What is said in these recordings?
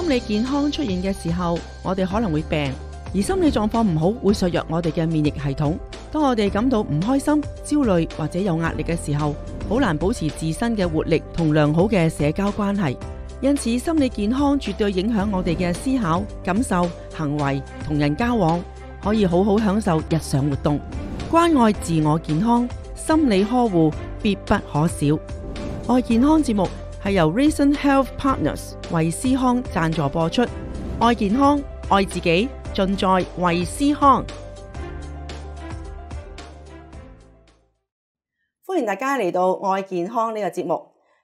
心理健康出现嘅时候，我哋可能会病；而心理状况唔好会削弱我哋嘅免疫系统。当我哋感到唔开心、焦虑或者有压力嘅时候，好难保持自身嘅活力同良好嘅社交关系。因此，心理健康绝对影响我哋嘅思考、感受、行为同人交往，可以好好享受日常活动。关爱自我健康，心理呵护必不可少。爱健康节目。系由 Reason Health Partners 为思康赞助播出，爱健康，爱自己，尽在为思康。欢迎大家嚟到《爱健康》呢个节目。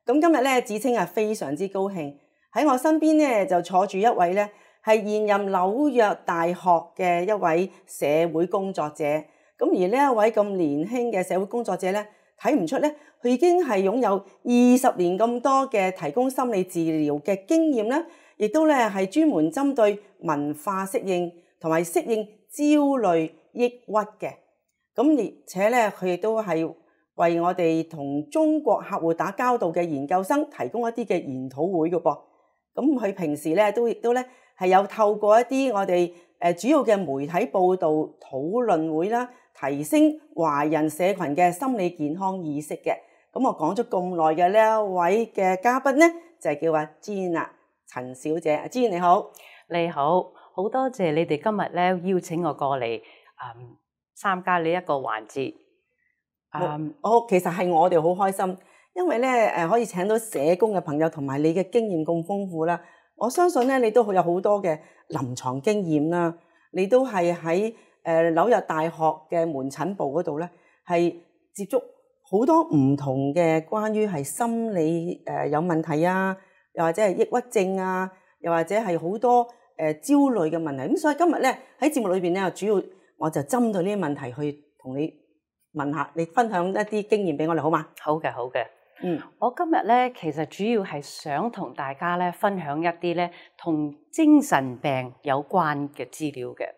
咁今日咧，子清啊，非常之高兴喺我身边咧就坐住一位咧系现任纽约大学嘅一位社会工作者。咁而呢一位咁年轻嘅社会工作者咧。睇唔出咧，佢已經係擁有二十年咁多嘅提供心理治療嘅經驗咧，亦都咧係專門針對文化適應同埋適應焦慮、抑鬱嘅。咁而且咧，佢亦都係為我哋同中國客户打交道嘅研究生提供一啲嘅研討會嘅噃。咁佢平時咧都亦都咧係有透過一啲我哋主要嘅媒體報導討論會啦。提升華人社群嘅心理健康意識嘅，咁我講咗咁耐嘅呢一位嘅嘉賓咧，就係叫阿娟啊，陳小姐，阿娟你好，你好，好多謝你哋今日咧邀請我過嚟，誒參加呢一個環節。啊，我其實係我哋好開心，因為咧誒可以請到社工嘅朋友，同埋你嘅經驗咁豐富啦。我相信咧你都好有好多嘅臨床經驗啦，你都係喺。誒，流入大學嘅門診部嗰度咧，係接觸好多唔同嘅關於係心理誒有問題啊，又或者係抑鬱症啊，又或者係好多誒焦慮嘅問題。咁所以今日咧喺節目裏邊咧，主要我就針對呢啲問題去同你問下，你分享一啲經驗俾我哋好嘛？好嘅，好嘅。嗯，我今日咧其實主要係想同大家咧分享一啲咧同精神病有關嘅資料嘅，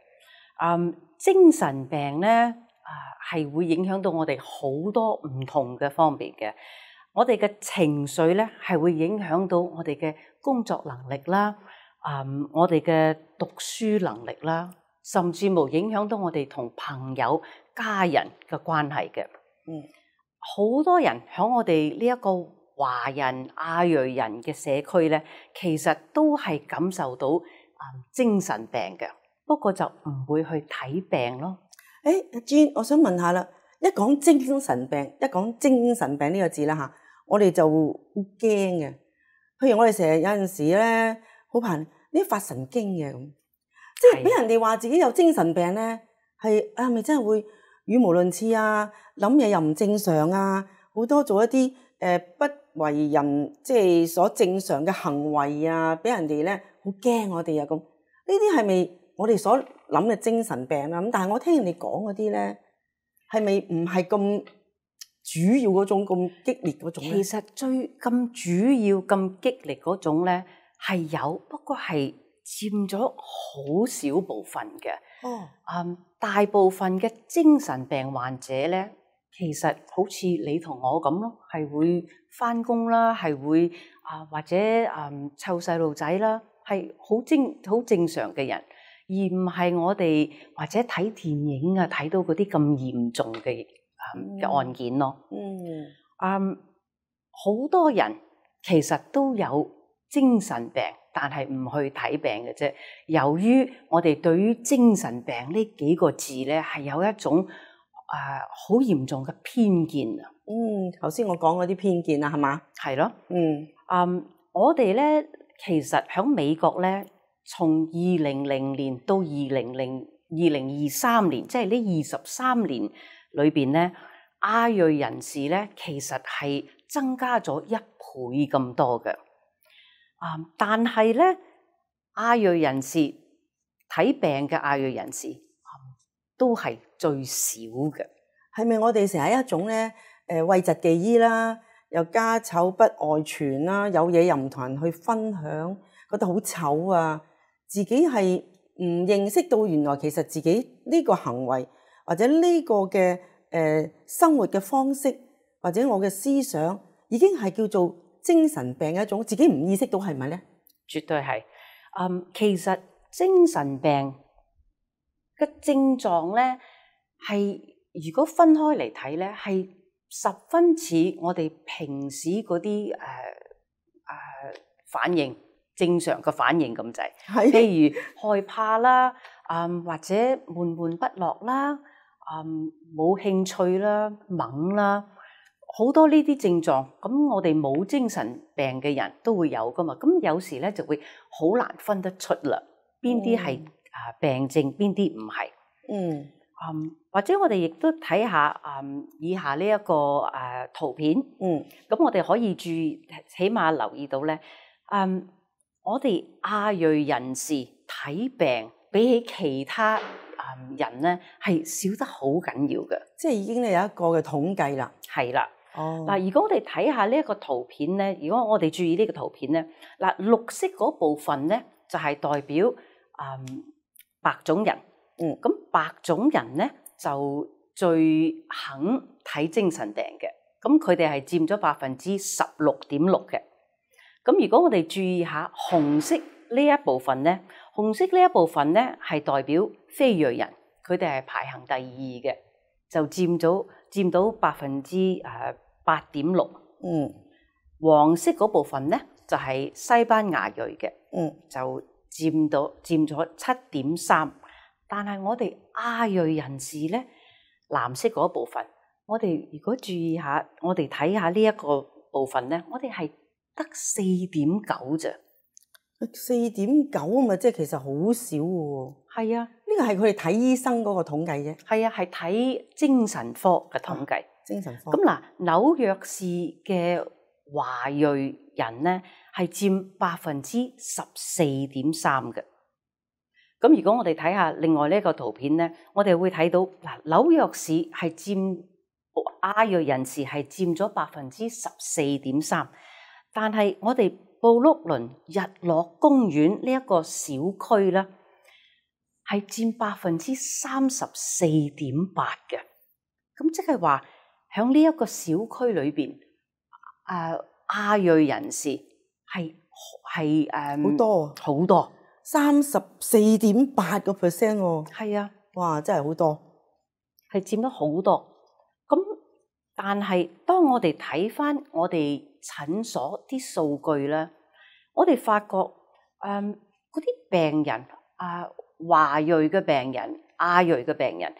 嗯。精神病咧，啊，系會影響到我哋好多唔同嘅方面嘅。我哋嘅情緒咧，係會影響到我哋嘅工作能力啦，啊，我哋嘅讀書能力啦，甚至冇影響到我哋同朋友、家人嘅關係嘅。嗯，好多人喺我哋呢一個華人、亞裔人嘅社區咧，其實都係感受到啊精神病嘅。不過就唔會去睇病咯。誒，阿 j 我想問下啦，一講精神病，一講精神病呢個字啦吓，我哋就好驚嘅。譬如我哋成日有陣時咧，好怕呢發神經嘅咁，即係俾人哋話自己有精神病咧，係啊，咪真係會語無伦次啊，諗嘢又唔正常啊，好多做一啲誒不為人即係所正常嘅行為啊，俾人哋咧好驚我哋啊咁。呢啲係咪？我哋所諗嘅精神病啦，咁但係我聽人哋講嗰啲咧，係咪唔係咁主要嗰種咁激烈嗰種？其實最咁主要、咁激烈嗰種咧係有，不過係佔咗好少部分嘅。哦，嗯，大部分嘅精神病患者咧，其實好似你同我咁咯，係會翻工啦，係會啊或者啊湊細路仔啦，係好正好正常嘅人。而唔係我哋或者睇電影啊，睇到嗰啲咁嚴重嘅嘅案件咯。嗯，嗯，好多人其實都有精神病，但係唔去睇病嘅啫。由於我哋對於精神病呢幾個字咧，係有一種啊好嚴重嘅偏見啊。嗯，頭先我講嗰啲偏見啊，係嘛？係咯。嗯，嗯，我哋咧其實喺美國咧。从二零零年到二零零二零二三年，即系呢二十三年里边咧，阿裔人士咧，其实系增加咗一倍咁多嘅。啊，但系咧，阿裔人士睇病嘅阿裔人士都系最少嘅。系咪我哋成日一种咧？诶，畏疾忌医啦，又家丑不外传啦，有嘢又唔同人去分享，觉得好丑啊！自己系唔認識到原來其實自己呢個行為或者呢個嘅誒生活嘅方式或者我嘅思想已經係叫做精神病嘅一種，自己唔意識到係咪咧？絕對係。嗯，其實精神病嘅症狀咧係如果分開嚟睇咧係十分似我哋平時嗰啲诶诶反應。正常嘅反應咁滯，譬如害怕啦，啊或者悶悶不樂啦，啊冇興趣啦，猛啦，好多呢啲症狀，咁我哋冇精神病嘅人都會有噶嘛，咁有時咧就會好難分得出啦，邊啲係啊病症，邊啲唔係。嗯，啊或者我哋亦都睇下啊以下呢一個啊圖片。嗯，咁我哋可以注意，起碼留意到咧，嗯。我哋亞裔人士睇病比起其他人咧，係少得好緊要嘅。即係已經咧有一個嘅統計啦。係啦。哦。嗱，如果我哋睇下呢一個圖片咧，如果我哋注意呢個圖片咧，嗱綠色嗰部分咧就係代表啊白種人。嗯。咁白種人咧就最肯睇精神病嘅，咁佢哋係佔咗百分之十六點六嘅。咁如果我哋注意下紅色呢一部分咧，紅色呢一部分咧係代表非裔人，佢哋係排行第二嘅，就佔咗佔到百分之誒八點六。嗯，黃色嗰部分咧就係西班牙裔嘅。嗯，就佔到佔咗七點三，但系我哋亞裔人士咧藍色嗰部分，我哋如果注意下，我哋睇下呢一個部分咧，我哋係。得四点九咋？四点九咪即系其实好少喎。系啊，呢个系佢哋睇医生嗰个统计啫。系啊，系睇精神科嘅统计。精神科咁嗱，纽约市嘅华裔人咧系占百分之十四点三嘅。咁如果我哋睇下另外呢一个图片咧，我哋会睇到嗱，纽约市系占亚裔人士系占咗百分之十四点三。但系我哋布碌伦日落公园呢一个小区咧，系占百分之三十四点八嘅。咁即系话喺呢一个小区里边，诶亚裔人士系系诶好多好多三十四点八个 percent 喎。系啊，哇真系好多，系占咗好多。咁但系当我哋睇翻我哋。診所啲數據咧，我哋發覺，嗯，嗰啲病人啊，華裔嘅病人、亞裔嘅病人，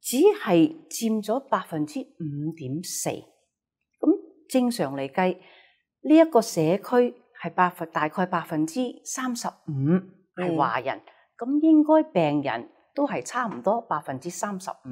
只係佔咗百分之五點四。咁正常嚟計，呢一個社區係百分大概百分之三十五係華人，咁應該病人都係差唔多百分之三十五，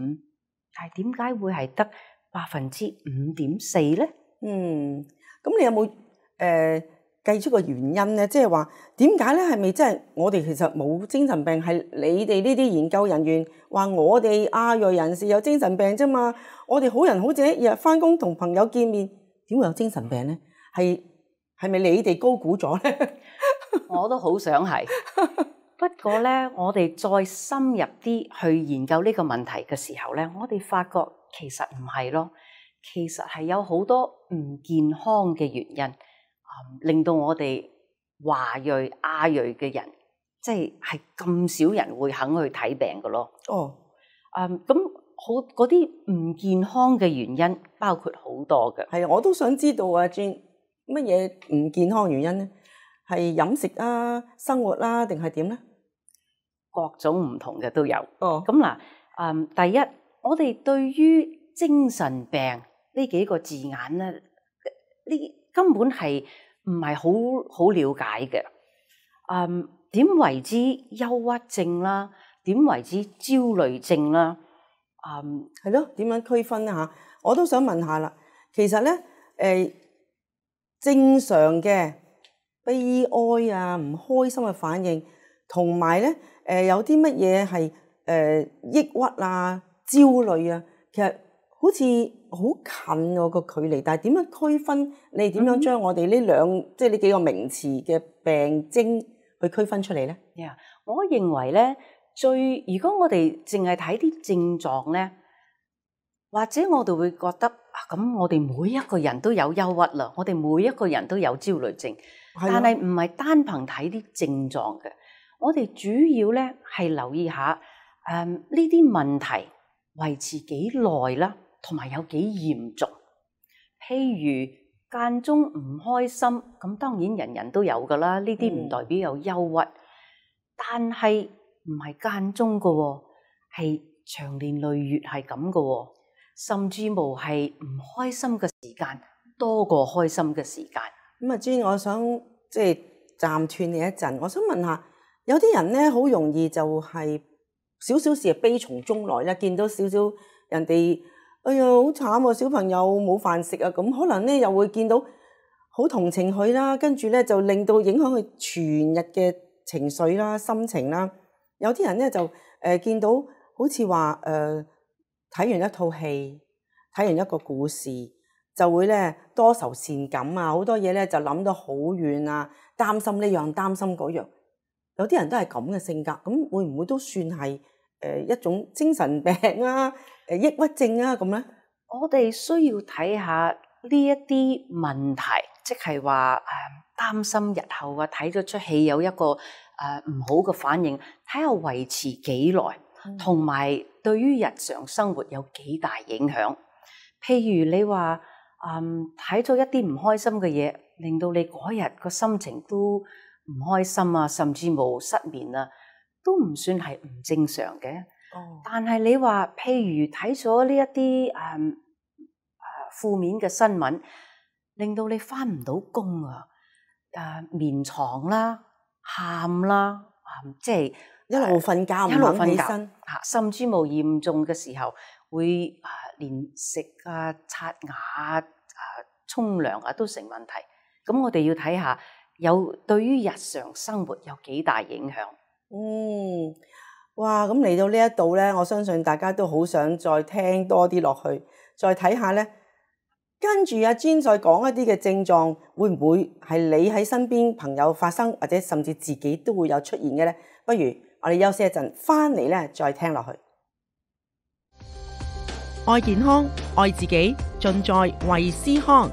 但係點解會係得百分之五點四咧？嗯，咁你有冇诶计出个原因咧？即系话点解咧？系咪真系我哋其实冇精神病？系你哋呢啲研究人员话我哋亚裔人士有精神病啫嘛？我哋好人好者日翻工同朋友见面，点会有精神病咧？系系咪你哋高估咗咧？我都好想系，不过咧，我哋再深入啲去研究呢个问题嘅时候咧，我哋发觉其实唔系咯。其实系有好多唔健康嘅原因，令到我哋华裔、亚裔嘅人，即系系咁少人会肯去睇病嘅咯。哦，咁好嗰啲唔健康嘅原因包括好多嘅。系啊，我都想知道啊，转乜嘢唔健康原因咧？系饮食啊、生活啦，定系点咧？各种唔同嘅都有。哦，咁嗱，嗯，第一，我哋对于精神病。呢几个字眼咧，呢根本系唔系好好了解嘅。嗯，点为之忧郁症啦？点为之焦虑症啦？嗯，系咯，点样区分咧？吓，我都想问下啦。其实咧，诶，正常嘅悲哀啊，唔开心嘅反应，同埋咧，诶，有啲乜嘢系诶抑郁啊、焦虑啊？其实好似。好近我個距離，但係點樣區分？你點樣將我哋呢兩即係呢幾個名詞嘅病徵去區分出嚟咧？呀，我認為咧，最如果我哋淨係睇啲症狀咧，或者我哋會覺得啊，咁我哋每一個人都有憂鬱啦，我哋每一個人都有焦慮症，但係唔係單憑睇啲症狀嘅，我哋主要咧係留意下，誒呢啲問題維持幾耐啦。同埋有幾嚴重？譬如間中唔開心，咁當然人人都有噶啦。呢啲唔代表有憂鬱，但係唔係間中噶喎，係長年累月係咁噶喎。甚至無係唔開心嘅時間多過開心嘅時間。咁啊，朱，我想即係暫斷你一陣。我想問下，有啲人咧好容易就係少少事就悲從中來啦，見到少少人哋。哎呀，好慘喎！小朋友冇飯食啊，咁可能咧又會見到好同情佢啦，跟住咧就令到影響佢全日嘅情緒啦、心情啦。有啲人咧就誒見到好似話誒睇完一套戲、睇完一個故事，就會咧多愁善感啊，好多嘢咧就諗得好遠啊，擔心呢樣擔心嗰樣。有啲人都係咁嘅性格，咁會唔會都算係誒一種精神病啊？誒抑鬱症啊咁咧，我哋需要睇下呢一啲問題，即係話誒擔心日後啊睇咗出戲有一個誒唔好嘅反應，睇下維持幾耐，同埋對於日常生活有幾大影響。譬如你話誒睇咗一啲唔開心嘅嘢，令到你嗰日個心情都唔開心啊，甚至冇失眠啊，都唔算係唔正常嘅。但系你话，譬如睇咗呢一啲诶诶负面嘅新闻，令到你翻唔到工啊！诶，眠床啦、喊啦，即系一路瞓觉一路瞓起身，吓，甚至冇严重嘅时候会诶连食啊、刷牙啊、冲凉啊都成问题。咁我哋要睇下有对于日常生活有几大影响。嗯。哇！咁嚟到呢一度咧，我相信大家都好想再听多啲落去，再睇下咧。跟住阿 j 再讲一啲嘅症状，会唔会系你喺身边朋友发生，或者甚至自己都会有出现嘅咧？不如我哋休息一阵，翻嚟咧再听落去。爱健康，爱自己，尽在为思康。